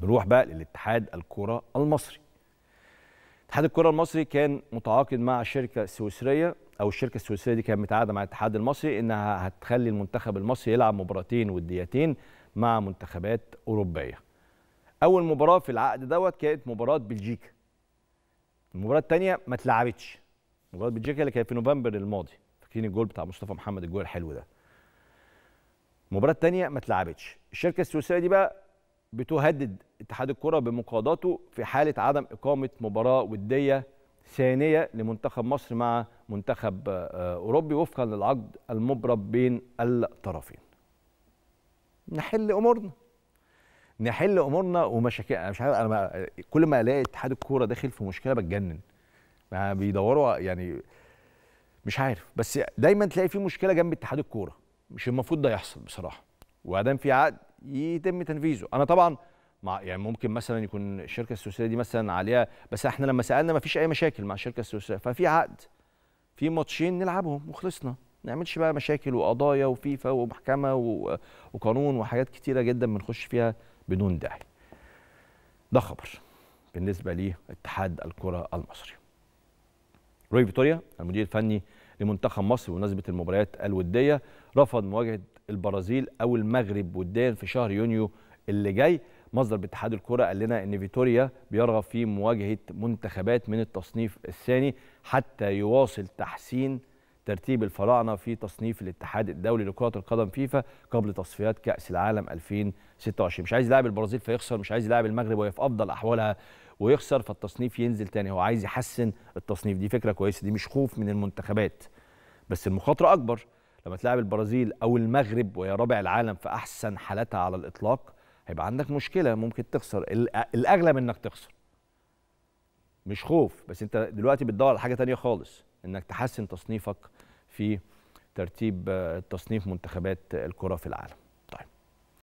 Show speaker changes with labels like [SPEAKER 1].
[SPEAKER 1] نروح بقى للاتحاد الكرة المصري اتحاد الكرة المصري كان متعاقد مع الشركة السويسرية أو الشركة السويسرية دي كانت متعاقدة مع الاتحاد المصري إنها هتخلي المنتخب المصري يلعب مباراتين وديتين مع منتخبات أوروبية أول مباراة في العقد دوت كانت مباراة بلجيكا المباراة الثانية ما اتلعبتش مباراة بلجيكا اللي كانت في نوفمبر الماضي فاكرين الجول بتاع مصطفى محمد الجول الحلو ده المباراة الثانية ما اتلعبتش الشركة السويسرية دي بقى بتهدد اتحاد الكره بمقاضاته في حاله عدم اقامه مباراه وديه ثانيه لمنتخب مصر مع منتخب آه، اوروبي وفقا للعقد المبرم بين الطرفين. نحل امورنا. نحل امورنا ومشاكل انا مش عارف انا كل ما الاقي اتحاد الكوره داخل في مشكله بتجنن. ما بيدوروا يعني مش عارف بس دايما تلاقي في مشكله جنب اتحاد الكوره مش المفروض ده يحصل بصراحه. وبعدين في عقد يتم تنفيذه انا طبعا مع يعني ممكن مثلا يكون الشركه السويسريه دي مثلا عليها بس احنا لما سالنا ما فيش اي مشاكل مع الشركه السويسريه ففي عقد في ماتشين نلعبهم وخلصنا ما نعملش بقى مشاكل وقضايا وفيفا ومحكمه وقانون وحاجات كتيره جدا بنخش فيها بدون داعي ده خبر بالنسبه لاتحاد الكره المصري روي فيتوريا المدير الفني لمنتخب مصر بمناسبه المباريات الوديه رفض مواجهه البرازيل او المغرب وديا في شهر يونيو اللي جاي مصدر باتحاد الكره قال لنا ان فيتوريا بيرغب في مواجهه منتخبات من التصنيف الثاني حتى يواصل تحسين ترتيب الفراعنه في تصنيف الاتحاد الدولي لكره القدم فيفا قبل تصفيات كاس العالم 2026 مش عايز يلاعب البرازيل فيخسر مش عايز يلاعب المغرب وهي في افضل احوالها ويخسر فالتصنيف ينزل تاني هو عايز يحسن التصنيف دي فكره كويسه دي مش خوف من المنتخبات بس المخاطره اكبر لما تلاعب البرازيل او المغرب وهي رابع العالم في احسن حالاتها على الاطلاق هيبقى عندك مشكله ممكن تخسر الاغلب انك تخسر مش خوف بس انت دلوقتي بتدور على حاجه تانية خالص انك تحسن تصنيفك في ترتيب آه، تصنيف منتخبات الكره في العالم